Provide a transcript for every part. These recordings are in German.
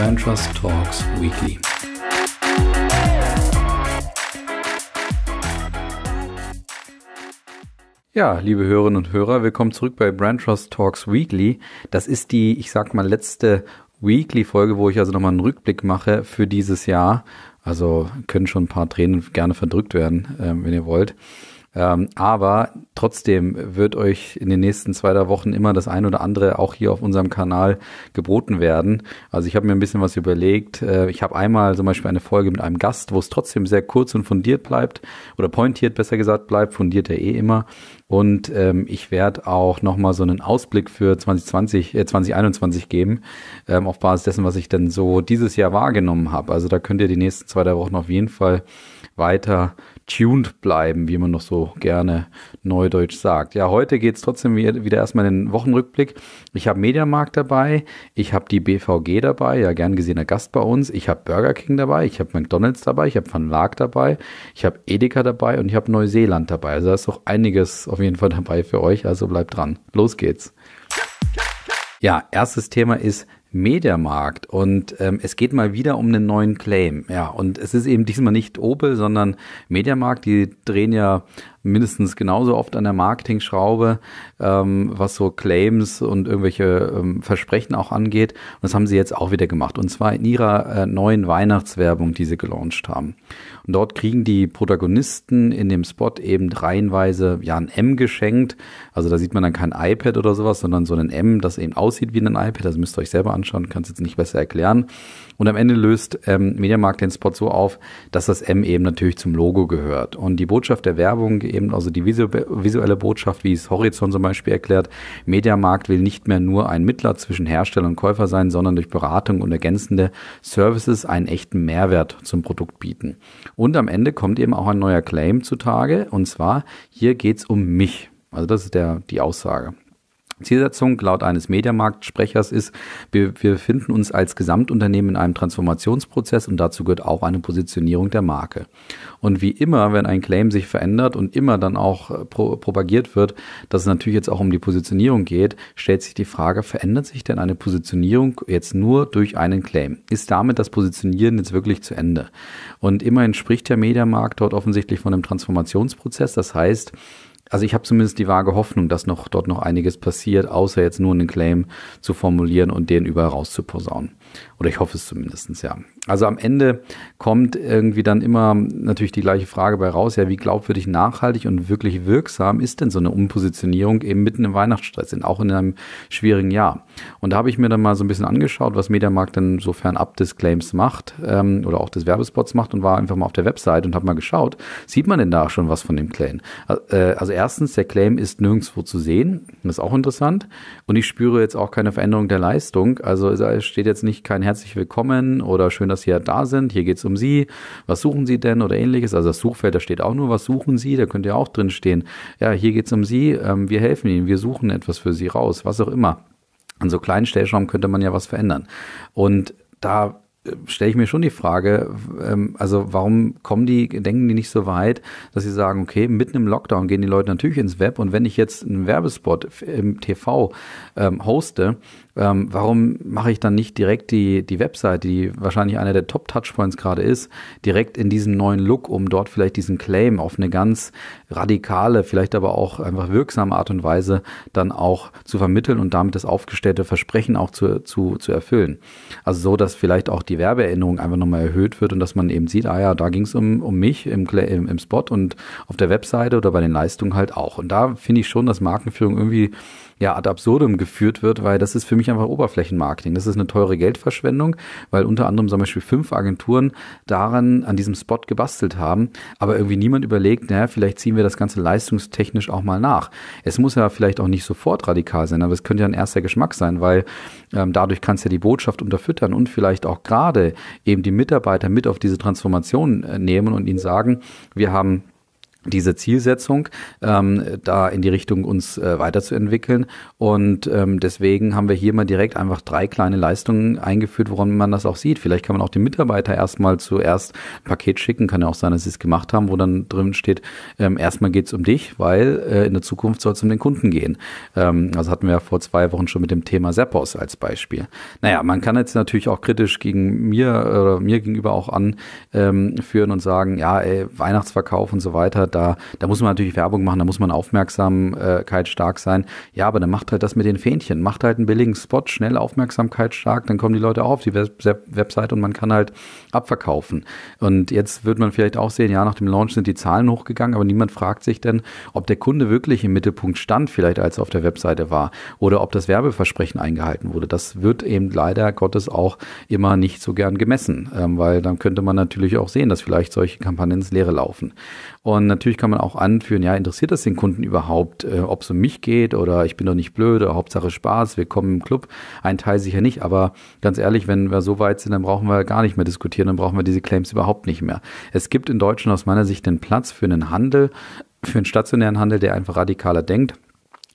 Brand Trust Talks Weekly. Ja, liebe Hörerinnen und Hörer, willkommen zurück bei Brand Trust Talks Weekly. Das ist die, ich sag mal, letzte Weekly-Folge, wo ich also nochmal einen Rückblick mache für dieses Jahr. Also können schon ein paar Tränen gerne verdrückt werden, äh, wenn ihr wollt. Ähm, aber trotzdem wird euch in den nächsten zwei, drei Wochen immer das ein oder andere auch hier auf unserem Kanal geboten werden. Also ich habe mir ein bisschen was überlegt. Äh, ich habe einmal zum Beispiel eine Folge mit einem Gast, wo es trotzdem sehr kurz und fundiert bleibt oder pointiert besser gesagt bleibt, fundiert er eh immer. Und ähm, ich werde auch nochmal so einen Ausblick für 2020, äh, 2021 geben, ähm, auf Basis dessen, was ich denn so dieses Jahr wahrgenommen habe. Also da könnt ihr die nächsten zwei, drei Wochen auf jeden Fall weiter tuned bleiben, wie man noch so gerne neudeutsch sagt. Ja, heute geht es trotzdem wieder erstmal in den Wochenrückblick. Ich habe Mediamarkt dabei, ich habe die BVG dabei, ja gern gesehener Gast bei uns, ich habe Burger King dabei, ich habe McDonald's dabei, ich habe Van Laak dabei, ich habe Edeka dabei und ich habe Neuseeland dabei. Also da ist auch einiges auf jeden Fall dabei für euch, also bleibt dran. Los geht's. Ja, erstes Thema ist Mediamarkt und ähm, es geht mal wieder um einen neuen Claim. Ja, und es ist eben diesmal nicht Opel, sondern Mediamarkt. Die drehen ja mindestens genauso oft an der Marketing-Schraube, ähm, was so Claims und irgendwelche ähm, Versprechen auch angeht. Und das haben sie jetzt auch wieder gemacht. Und zwar in ihrer äh, neuen Weihnachtswerbung, die sie gelauncht haben. Und dort kriegen die Protagonisten in dem Spot eben reihenweise ja ein M geschenkt. Also da sieht man dann kein iPad oder sowas, sondern so ein M, das eben aussieht wie ein iPad. Das müsst ihr euch selber anschauen, kann es jetzt nicht besser erklären. Und am Ende löst ähm, Mediamarkt den Spot so auf, dass das M eben natürlich zum Logo gehört. Und die Botschaft der Werbung eben also die visuelle Botschaft, wie es Horizont zum Beispiel erklärt, Mediamarkt will nicht mehr nur ein Mittler zwischen Hersteller und Käufer sein, sondern durch Beratung und ergänzende Services einen echten Mehrwert zum Produkt bieten. Und am Ende kommt eben auch ein neuer Claim zutage und zwar, hier geht es um mich. Also das ist der, die Aussage. Zielsetzung laut eines Mediamarktsprechers ist, wir, wir befinden uns als Gesamtunternehmen in einem Transformationsprozess und dazu gehört auch eine Positionierung der Marke. Und wie immer, wenn ein Claim sich verändert und immer dann auch äh, pro propagiert wird, dass es natürlich jetzt auch um die Positionierung geht, stellt sich die Frage, verändert sich denn eine Positionierung jetzt nur durch einen Claim? Ist damit das Positionieren jetzt wirklich zu Ende? Und immerhin spricht der Mediamarkt dort offensichtlich von einem Transformationsprozess. Das heißt, also ich habe zumindest die vage Hoffnung, dass noch dort noch einiges passiert, außer jetzt nur einen Claim zu formulieren und den überall rauszuposaunen. Oder ich hoffe es zumindest, ja. Also am Ende kommt irgendwie dann immer natürlich die gleiche Frage bei raus, ja, wie glaubwürdig, nachhaltig und wirklich wirksam ist denn so eine Umpositionierung eben mitten im Weihnachtsstress, auch in einem schwierigen Jahr. Und da habe ich mir dann mal so ein bisschen angeschaut, was Mediamarkt dann so fernab des Claims macht ähm, oder auch des Werbespots macht und war einfach mal auf der Website und habe mal geschaut, sieht man denn da schon was von dem Claim? Äh, also erstens, der Claim ist nirgendwo zu sehen, das ist auch interessant und ich spüre jetzt auch keine Veränderung der Leistung, also es steht jetzt nicht natürlich kein herzlich willkommen oder schön, dass Sie ja da sind. Hier geht es um Sie. Was suchen Sie denn oder ähnliches? Also das Suchfeld, da steht auch nur, was suchen Sie? Da könnte ja auch drin stehen. Ja, hier geht es um Sie. Ähm, wir helfen Ihnen. Wir suchen etwas für Sie raus. Was auch immer. An so kleinen Stellschrauben könnte man ja was verändern. Und da stelle ich mir schon die Frage, ähm, also warum kommen die, denken die nicht so weit, dass sie sagen, okay, mitten im Lockdown gehen die Leute natürlich ins Web und wenn ich jetzt einen Werbespot im TV ähm, hoste, ähm, warum mache ich dann nicht direkt die, die Website, die wahrscheinlich einer der Top-Touchpoints gerade ist, direkt in diesen neuen Look, um dort vielleicht diesen Claim auf eine ganz radikale, vielleicht aber auch einfach wirksame Art und Weise dann auch zu vermitteln und damit das aufgestellte Versprechen auch zu, zu, zu erfüllen. Also so, dass vielleicht auch die die Werbeerinnerung einfach nochmal erhöht wird und dass man eben sieht, ah ja, da ging es um, um mich im, im, im Spot und auf der Webseite oder bei den Leistungen halt auch. Und da finde ich schon, dass Markenführung irgendwie ja ad absurdum geführt wird, weil das ist für mich einfach Oberflächenmarketing. Das ist eine teure Geldverschwendung, weil unter anderem zum Beispiel fünf Agenturen daran an diesem Spot gebastelt haben, aber irgendwie niemand überlegt, naja, vielleicht ziehen wir das Ganze leistungstechnisch auch mal nach. Es muss ja vielleicht auch nicht sofort radikal sein, aber es könnte ja ein erster Geschmack sein, weil ähm, dadurch kannst du ja die Botschaft unterfüttern und vielleicht auch gerade eben die Mitarbeiter mit auf diese Transformation äh, nehmen und ihnen sagen, wir haben diese Zielsetzung, ähm, da in die Richtung uns äh, weiterzuentwickeln. Und ähm, deswegen haben wir hier mal direkt einfach drei kleine Leistungen eingeführt, woran man das auch sieht. Vielleicht kann man auch den Mitarbeiter erstmal zuerst ein Paket schicken, kann ja auch sein, dass sie es gemacht haben, wo dann drin steht, ähm, erstmal es um dich, weil äh, in der Zukunft soll es um den Kunden gehen. Ähm, also hatten wir ja vor zwei Wochen schon mit dem Thema Seppos als Beispiel. Naja, man kann jetzt natürlich auch kritisch gegen mir oder äh, mir gegenüber auch anführen ähm, und sagen, ja, ey, Weihnachtsverkauf und so weiter, da, da muss man natürlich Werbung machen, da muss man Aufmerksamkeit stark sein. Ja, aber dann macht halt das mit den Fähnchen, macht halt einen billigen Spot, schnell Aufmerksamkeit stark, dann kommen die Leute auf die Web Website und man kann halt abverkaufen. Und jetzt wird man vielleicht auch sehen, ja, nach dem Launch sind die Zahlen hochgegangen, aber niemand fragt sich denn, ob der Kunde wirklich im Mittelpunkt stand, vielleicht als er auf der Webseite war, oder ob das Werbeversprechen eingehalten wurde. Das wird eben leider Gottes auch immer nicht so gern gemessen, ähm, weil dann könnte man natürlich auch sehen, dass vielleicht solche Kampagnen ins Leere laufen. Und natürlich kann man auch anführen, ja, interessiert das den Kunden überhaupt, äh, ob es um mich geht oder ich bin doch nicht blöd oder Hauptsache Spaß, wir kommen im Club. Ein Teil sicher nicht, aber ganz ehrlich, wenn wir so weit sind, dann brauchen wir gar nicht mehr diskutieren, dann brauchen wir diese Claims überhaupt nicht mehr. Es gibt in Deutschland aus meiner Sicht den Platz für einen Handel, für einen stationären Handel, der einfach radikaler denkt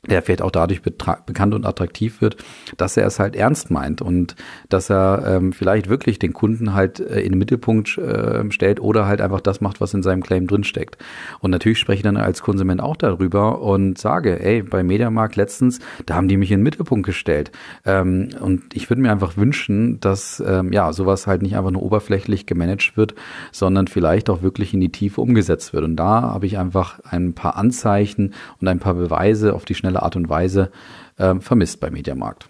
der vielleicht auch dadurch bekannt und attraktiv wird, dass er es halt ernst meint und dass er ähm, vielleicht wirklich den Kunden halt äh, in den Mittelpunkt äh, stellt oder halt einfach das macht, was in seinem Claim drinsteckt. Und natürlich spreche ich dann als Konsument auch darüber und sage, ey, bei Mediamarkt letztens, da haben die mich in den Mittelpunkt gestellt. Ähm, und ich würde mir einfach wünschen, dass ähm, ja sowas halt nicht einfach nur oberflächlich gemanagt wird, sondern vielleicht auch wirklich in die Tiefe umgesetzt wird. Und da habe ich einfach ein paar Anzeichen und ein paar Beweise auf die Schnelle professionelle Art und Weise äh, vermisst bei Mediamarkt.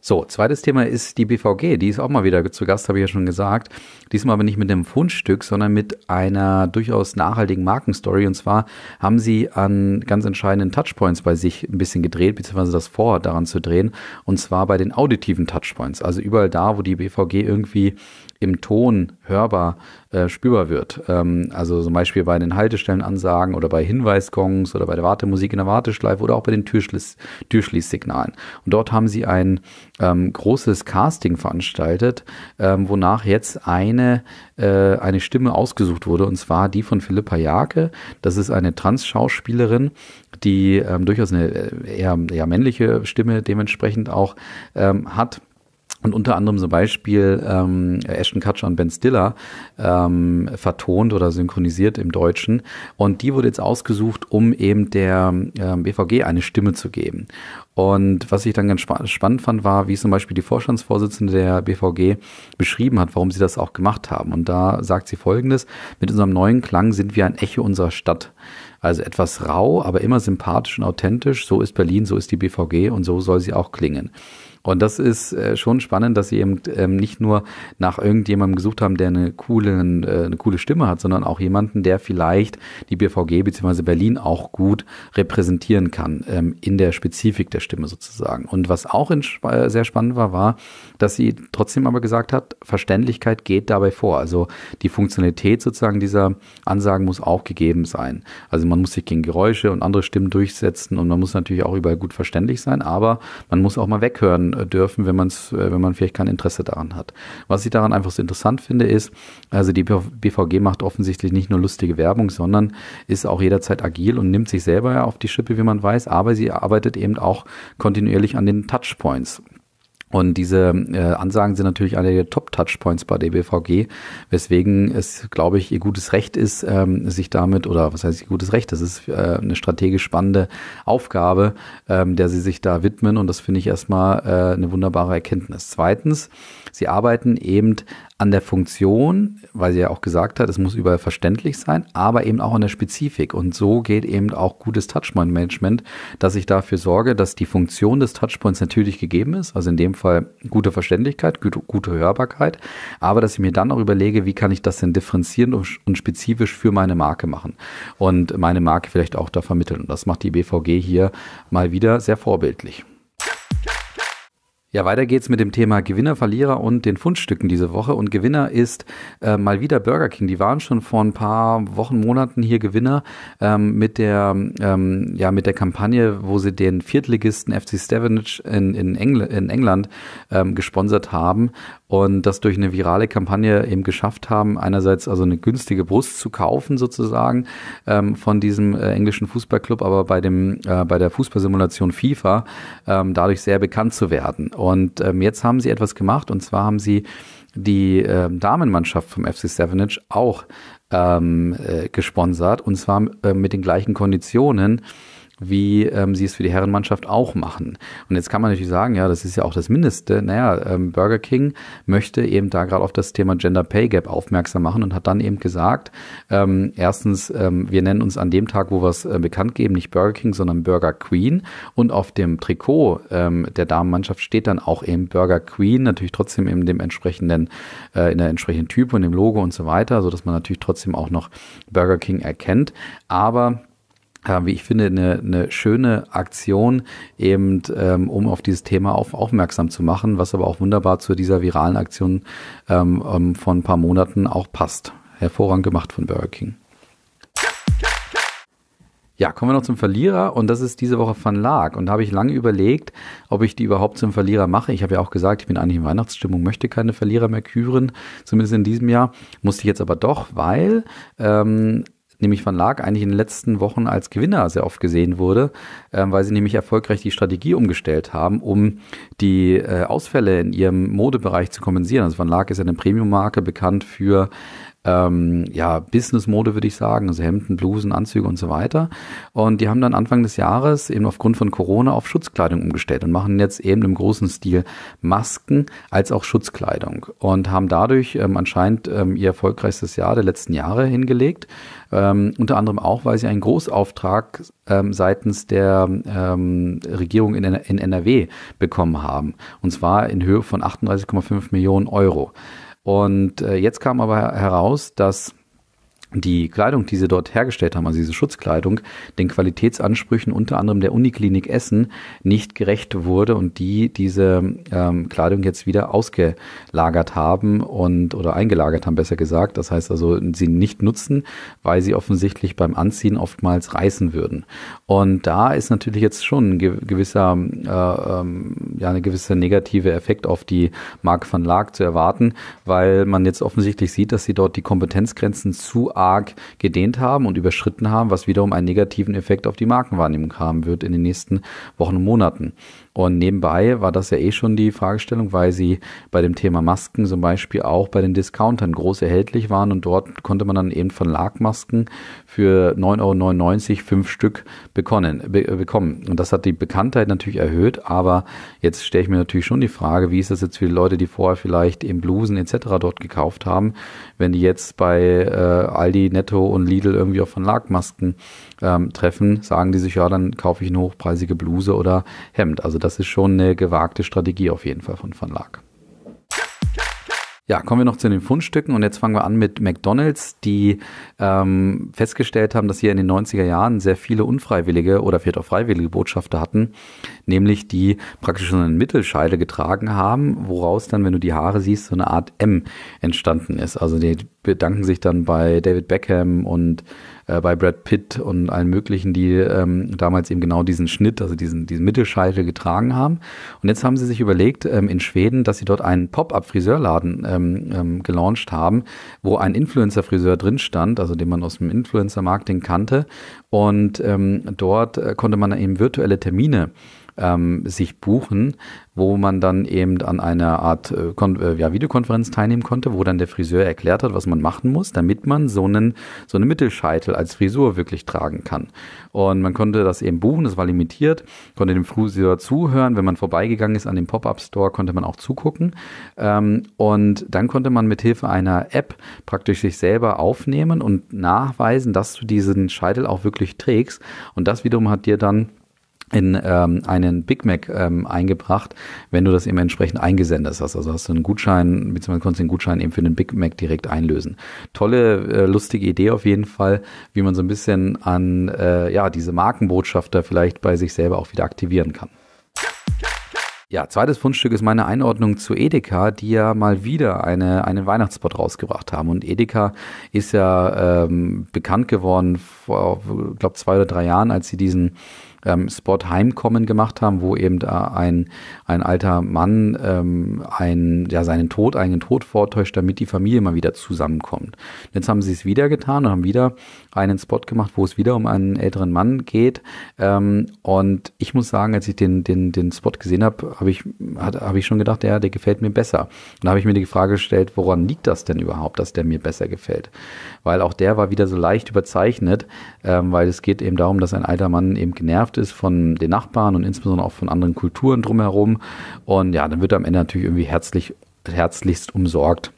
So, zweites Thema ist die BVG. Die ist auch mal wieder zu Gast, habe ich ja schon gesagt. Diesmal aber nicht mit einem Fundstück, sondern mit einer durchaus nachhaltigen Markenstory. Und zwar haben sie an ganz entscheidenden Touchpoints bei sich ein bisschen gedreht, beziehungsweise das vor, daran zu drehen. Und zwar bei den auditiven Touchpoints. Also überall da, wo die BVG irgendwie im Ton hörbar, äh, spürbar wird. Ähm, also zum Beispiel bei den Haltestellenansagen oder bei Hinweisgongs oder bei der Wartemusik in der Warteschleife oder auch bei den Türschließ Türschließsignalen. Und dort haben sie ein ähm, großes Casting veranstaltet, ähm, wonach jetzt eine, äh, eine Stimme ausgesucht wurde, und zwar die von Philippa Jake. Das ist eine Trans-Schauspielerin, die ähm, durchaus eine äh, eher, eher männliche Stimme dementsprechend auch ähm, hat und unter anderem zum Beispiel ähm, Ashton Kutcher und Ben Stiller ähm, vertont oder synchronisiert im Deutschen. Und die wurde jetzt ausgesucht, um eben der ähm, BVG eine Stimme zu geben. Und was ich dann ganz spa spannend fand, war, wie zum Beispiel die Vorstandsvorsitzende der BVG beschrieben hat, warum sie das auch gemacht haben. Und da sagt sie folgendes, mit unserem neuen Klang sind wir ein Echo unserer Stadt. Also etwas rau, aber immer sympathisch und authentisch. So ist Berlin, so ist die BVG und so soll sie auch klingen. Und das ist äh, schon spannend, dass sie eben ähm, nicht nur nach irgendjemandem gesucht haben, der eine coole, äh, eine coole Stimme hat, sondern auch jemanden, der vielleicht die BVG bzw. Berlin auch gut repräsentieren kann ähm, in der Spezifik der Stimme sozusagen. Und was auch in, äh, sehr spannend war, war, dass sie trotzdem aber gesagt hat, Verständlichkeit geht dabei vor. Also die Funktionalität sozusagen dieser Ansagen muss auch gegeben sein. Also man muss sich gegen Geräusche und andere Stimmen durchsetzen und man muss natürlich auch überall gut verständlich sein, aber man muss auch mal weghören, äh, dürfen, wenn man's, äh, wenn man vielleicht kein Interesse daran hat. Was ich daran einfach so interessant finde, ist, also die BVG macht offensichtlich nicht nur lustige Werbung, sondern ist auch jederzeit agil und nimmt sich selber auf die Schippe, wie man weiß, aber sie arbeitet eben auch kontinuierlich an den Touchpoints. Und diese äh, Ansagen sind natürlich eine der Top-Touchpoints bei DBVG, weswegen es, glaube ich, ihr gutes Recht ist, ähm, sich damit, oder was heißt ihr gutes Recht, das ist äh, eine strategisch spannende Aufgabe, ähm, der sie sich da widmen und das finde ich erstmal äh, eine wunderbare Erkenntnis. Zweitens, sie arbeiten eben an der Funktion, weil sie ja auch gesagt hat, es muss überall verständlich sein, aber eben auch an der Spezifik. Und so geht eben auch gutes Touchpoint-Management, dass ich dafür sorge, dass die Funktion des Touchpoints natürlich gegeben ist, also in dem Fall gute Verständlichkeit, gute, gute Hörbarkeit, aber dass ich mir dann auch überlege, wie kann ich das denn differenzieren und spezifisch für meine Marke machen und meine Marke vielleicht auch da vermitteln. Und das macht die BVG hier mal wieder sehr vorbildlich. Ja, weiter geht's mit dem Thema Gewinner, Verlierer und den Fundstücken diese Woche. Und Gewinner ist äh, mal wieder Burger King. Die waren schon vor ein paar Wochen, Monaten hier Gewinner ähm, mit der ähm, ja mit der Kampagne, wo sie den Viertligisten FC Stevenage in, in, Engl in England ähm, gesponsert haben und das durch eine virale Kampagne eben geschafft haben, einerseits also eine günstige Brust zu kaufen sozusagen ähm, von diesem äh, englischen Fußballclub, aber bei dem äh, bei der Fußballsimulation FIFA ähm, dadurch sehr bekannt zu werden. Und ähm, jetzt haben sie etwas gemacht und zwar haben sie die äh, Damenmannschaft vom FC Savage auch ähm, äh, gesponsert und zwar äh, mit den gleichen Konditionen wie ähm, sie es für die Herrenmannschaft auch machen. Und jetzt kann man natürlich sagen, ja, das ist ja auch das Mindeste. Naja, ähm, Burger King möchte eben da gerade auf das Thema Gender Pay Gap aufmerksam machen und hat dann eben gesagt, ähm, erstens, ähm, wir nennen uns an dem Tag, wo wir es äh, bekannt geben, nicht Burger King, sondern Burger Queen. Und auf dem Trikot ähm, der Damenmannschaft steht dann auch eben Burger Queen, natürlich trotzdem in dem entsprechenden, äh, in der entsprechenden Typ und dem Logo und so weiter, sodass man natürlich trotzdem auch noch Burger King erkennt. Aber äh, wie ich finde, eine, eine schöne Aktion, eben ähm, um auf dieses Thema auf, aufmerksam zu machen, was aber auch wunderbar zu dieser viralen Aktion ähm, ähm von ein paar Monaten auch passt. Hervorragend gemacht von Burger King. Ja, kommen wir noch zum Verlierer und das ist diese Woche Van Lark. Und da habe ich lange überlegt, ob ich die überhaupt zum Verlierer mache. Ich habe ja auch gesagt, ich bin eigentlich in Weihnachtsstimmung, möchte keine Verlierer mehr küren, zumindest in diesem Jahr. Musste ich jetzt aber doch, weil ähm, nämlich Van Laak eigentlich in den letzten Wochen als Gewinner sehr oft gesehen wurde, ähm, weil sie nämlich erfolgreich die Strategie umgestellt haben, um die äh, Ausfälle in ihrem Modebereich zu kompensieren. Also Van Laak ist eine Premium-Marke bekannt für ähm, ja, Business-Mode, würde ich sagen, also Hemden, Blusen, Anzüge und so weiter. Und die haben dann Anfang des Jahres eben aufgrund von Corona auf Schutzkleidung umgestellt und machen jetzt eben im großen Stil Masken als auch Schutzkleidung und haben dadurch ähm, anscheinend ähm, ihr erfolgreichstes Jahr der letzten Jahre hingelegt. Ähm, unter anderem auch, weil sie einen Großauftrag ähm, seitens der ähm, Regierung in, in NRW bekommen haben. Und zwar in Höhe von 38,5 Millionen Euro. Und äh, jetzt kam aber heraus, dass die Kleidung, die sie dort hergestellt haben, also diese Schutzkleidung, den Qualitätsansprüchen unter anderem der Uniklinik Essen nicht gerecht wurde und die diese ähm, Kleidung jetzt wieder ausgelagert haben und oder eingelagert haben, besser gesagt. Das heißt also, sie nicht nutzen, weil sie offensichtlich beim Anziehen oftmals reißen würden. Und da ist natürlich jetzt schon ein gewisser äh, ähm, ja eine gewisse negative Effekt auf die Marke von Lag zu erwarten, weil man jetzt offensichtlich sieht, dass sie dort die Kompetenzgrenzen zu arg gedehnt haben und überschritten haben, was wiederum einen negativen Effekt auf die Markenwahrnehmung haben wird in den nächsten Wochen und Monaten. Und nebenbei war das ja eh schon die Fragestellung, weil sie bei dem Thema Masken zum Beispiel auch bei den Discountern groß erhältlich waren und dort konnte man dann eben von Lagmasken für 9,99 Euro fünf Stück bekommen, be äh, bekommen. Und das hat die Bekanntheit natürlich erhöht, aber jetzt stelle ich mir natürlich schon die Frage, wie ist das jetzt für die Leute, die vorher vielleicht eben Blusen etc. dort gekauft haben, wenn die jetzt bei äh, Aldi, Netto und Lidl irgendwie auch von Lagmasken ähm, treffen, sagen die sich, ja, dann kaufe ich eine hochpreisige Bluse oder Hemd. Also das ist schon eine gewagte Strategie auf jeden Fall von Van Lark. Ja, kommen wir noch zu den Fundstücken und jetzt fangen wir an mit McDonalds, die ähm, festgestellt haben, dass sie in den 90er Jahren sehr viele unfreiwillige oder vielleicht auch freiwillige Botschafter hatten, nämlich die praktisch so eine Mittelscheide getragen haben, woraus dann, wenn du die Haare siehst, so eine Art M entstanden ist. Also die bedanken sich dann bei David Beckham und äh, bei Brad Pitt und allen möglichen, die ähm, damals eben genau diesen Schnitt, also diesen, diesen Mittelscheitel getragen haben. Und jetzt haben sie sich überlegt ähm, in Schweden, dass sie dort einen Pop-up-Friseurladen ähm, ähm, gelauncht haben, wo ein Influencer-Friseur drin stand, also den man aus dem Influencer-Marketing kannte. Und ähm, dort äh, konnte man eben virtuelle Termine ähm, sich buchen, wo man dann eben an einer Art äh, äh, ja, Videokonferenz teilnehmen konnte, wo dann der Friseur erklärt hat, was man machen muss, damit man so einen so eine Mittelscheitel als Frisur wirklich tragen kann. Und man konnte das eben buchen, das war limitiert, konnte dem Friseur zuhören, wenn man vorbeigegangen ist an dem Pop-up Store, konnte man auch zugucken. Ähm, und dann konnte man mit Hilfe einer App praktisch sich selber aufnehmen und nachweisen, dass du diesen Scheitel auch wirklich trägst. Und das wiederum hat dir dann in ähm, einen Big Mac ähm, eingebracht, wenn du das eben entsprechend eingesendet hast. Also hast du einen Gutschein, beziehungsweise konntest du den Gutschein eben für den Big Mac direkt einlösen. Tolle, äh, lustige Idee auf jeden Fall, wie man so ein bisschen an äh, ja, diese Markenbotschafter vielleicht bei sich selber auch wieder aktivieren kann. Ja, zweites Fundstück ist meine Einordnung zu Edeka, die ja mal wieder eine, einen Weihnachtsspot rausgebracht haben. Und Edeka ist ja ähm, bekannt geworden vor, glaube zwei oder drei Jahren, als sie diesen ähm, Spot Heimkommen gemacht haben, wo eben da ein, ein alter Mann ähm, ein, ja, seinen Tod, eigenen Tod vortäuscht, damit die Familie mal wieder zusammenkommt. Jetzt haben sie es wieder getan und haben wieder einen Spot gemacht, wo es wieder um einen älteren Mann geht. Ähm, und ich muss sagen, als ich den, den, den Spot gesehen habe, habe ich, habe ich schon gedacht, ja, der gefällt mir besser. Und da habe ich mir die Frage gestellt, woran liegt das denn überhaupt, dass der mir besser gefällt? Weil auch der war wieder so leicht überzeichnet, ähm, weil es geht eben darum, dass ein alter Mann eben genervt gemacht ist von den Nachbarn und insbesondere auch von anderen Kulturen drumherum. Und ja, dann wird am Ende natürlich irgendwie herzlich, herzlichst umsorgt.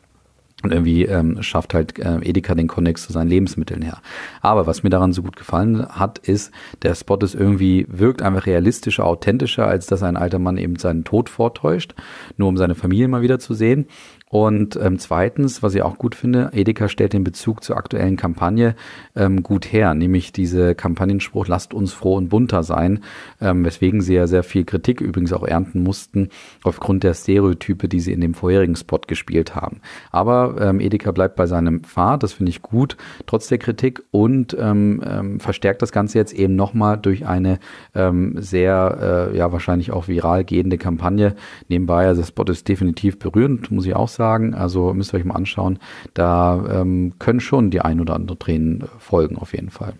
Und irgendwie ähm, schafft halt äh, Edeka den Konnex zu seinen Lebensmitteln her. Aber was mir daran so gut gefallen hat, ist, der Spot ist irgendwie, wirkt einfach realistischer, authentischer, als dass ein alter Mann eben seinen Tod vortäuscht, nur um seine Familie mal wieder zu sehen. Und ähm, zweitens, was ich auch gut finde, Edeka stellt den Bezug zur aktuellen Kampagne ähm, gut her, nämlich diese Kampagnenspruch, lasst uns froh und bunter sein, ähm, weswegen sie ja sehr viel Kritik übrigens auch ernten mussten, aufgrund der Stereotype, die sie in dem vorherigen Spot gespielt haben. Aber ähm, Edeka bleibt bei seinem Pfad, das finde ich gut, trotz der Kritik und ähm, ähm, verstärkt das Ganze jetzt eben nochmal durch eine ähm, sehr, äh, ja, wahrscheinlich auch viral gehende Kampagne nebenbei. Also der Spot ist definitiv berührend, muss ich auch sagen sagen. Also müsst ihr euch mal anschauen. Da ähm, können schon die ein oder andere Tränen folgen, auf jeden Fall.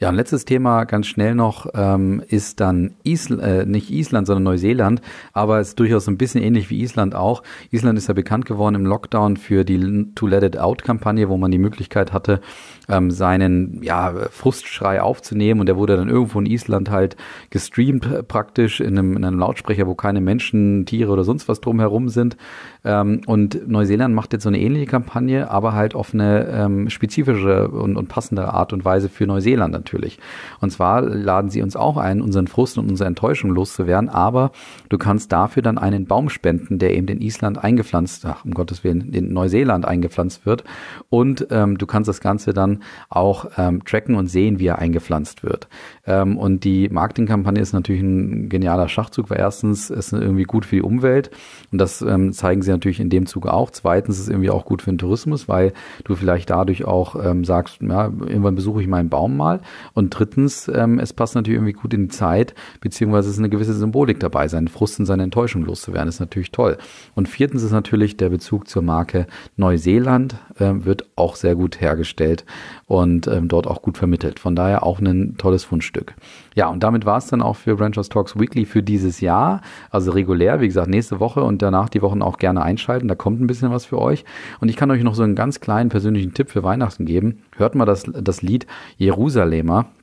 Ja, ein letztes Thema ganz schnell noch ähm, ist dann Isl äh, nicht Island, sondern Neuseeland, aber es ist durchaus ein bisschen ähnlich wie Island auch. Island ist ja bekannt geworden im Lockdown für die To Let It Out Kampagne, wo man die Möglichkeit hatte, ähm, seinen ja, Frustschrei aufzunehmen und der wurde dann irgendwo in Island halt gestreamt äh, praktisch in einem, in einem Lautsprecher, wo keine Menschen, Tiere oder sonst was drumherum sind. Ähm, und Neuseeland macht jetzt so eine ähnliche Kampagne, aber halt auf eine ähm, spezifische und, und passendere Art und Weise für Neuseeland natürlich. Und zwar laden sie uns auch ein, unseren Frust und unsere Enttäuschung loszuwerden, aber du kannst dafür dann einen Baum spenden, der eben in Island eingepflanzt, ach, um Gottes Willen, in Neuseeland eingepflanzt wird. Und ähm, du kannst das Ganze dann auch ähm, tracken und sehen, wie er eingepflanzt wird. Ähm, und die Marketingkampagne ist natürlich ein genialer Schachzug, weil erstens ist es irgendwie gut für die Umwelt und das ähm, zeigen sie natürlich in dem Zuge auch. Zweitens ist es irgendwie auch gut für den Tourismus, weil du vielleicht dadurch auch ähm, sagst, ja, irgendwann besuche ich meinen Baum mal. Und drittens, ähm, es passt natürlich irgendwie gut in die Zeit, beziehungsweise ist eine gewisse Symbolik dabei. Seinen Frust und seine Enttäuschung loszuwerden, ist natürlich toll. Und viertens ist natürlich der Bezug zur Marke Neuseeland, äh, wird auch sehr gut hergestellt und ähm, dort auch gut vermittelt. Von daher auch ein tolles Fundstück. Ja, und damit war es dann auch für Branchos Talks Weekly für dieses Jahr. Also regulär, wie gesagt, nächste Woche und danach die Wochen auch gerne einschalten. Da kommt ein bisschen was für euch. Und ich kann euch noch so einen ganz kleinen persönlichen Tipp für Weihnachten geben. Hört mal das, das Lied Jerusalem Thema.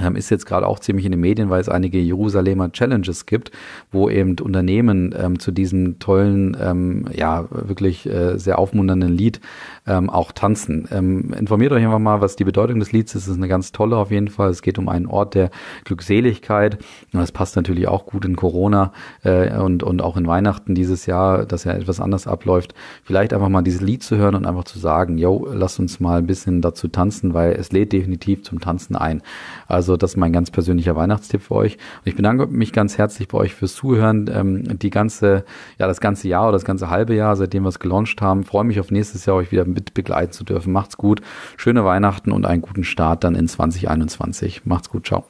Ähm, ist jetzt gerade auch ziemlich in den Medien, weil es einige Jerusalemer Challenges gibt, wo eben Unternehmen ähm, zu diesem tollen, ähm, ja, wirklich äh, sehr aufmunternden Lied ähm, auch tanzen. Ähm, informiert euch einfach mal, was die Bedeutung des Lieds ist. Es ist eine ganz tolle auf jeden Fall. Es geht um einen Ort der Glückseligkeit. Und das passt natürlich auch gut in Corona äh, und, und auch in Weihnachten dieses Jahr, dass ja etwas anders abläuft. Vielleicht einfach mal dieses Lied zu hören und einfach zu sagen, yo, lasst uns mal ein bisschen dazu tanzen, weil es lädt definitiv zum Tanzen ein. Also also das ist mein ganz persönlicher Weihnachtstipp für euch. Und ich bedanke mich ganz herzlich bei euch fürs Zuhören. Ähm, die ganze, ja, das ganze Jahr oder das ganze halbe Jahr, seitdem wir es gelauncht haben. Freue mich auf nächstes Jahr euch wieder mit begleiten zu dürfen. Macht's gut. Schöne Weihnachten und einen guten Start dann in 2021. Macht's gut. Ciao.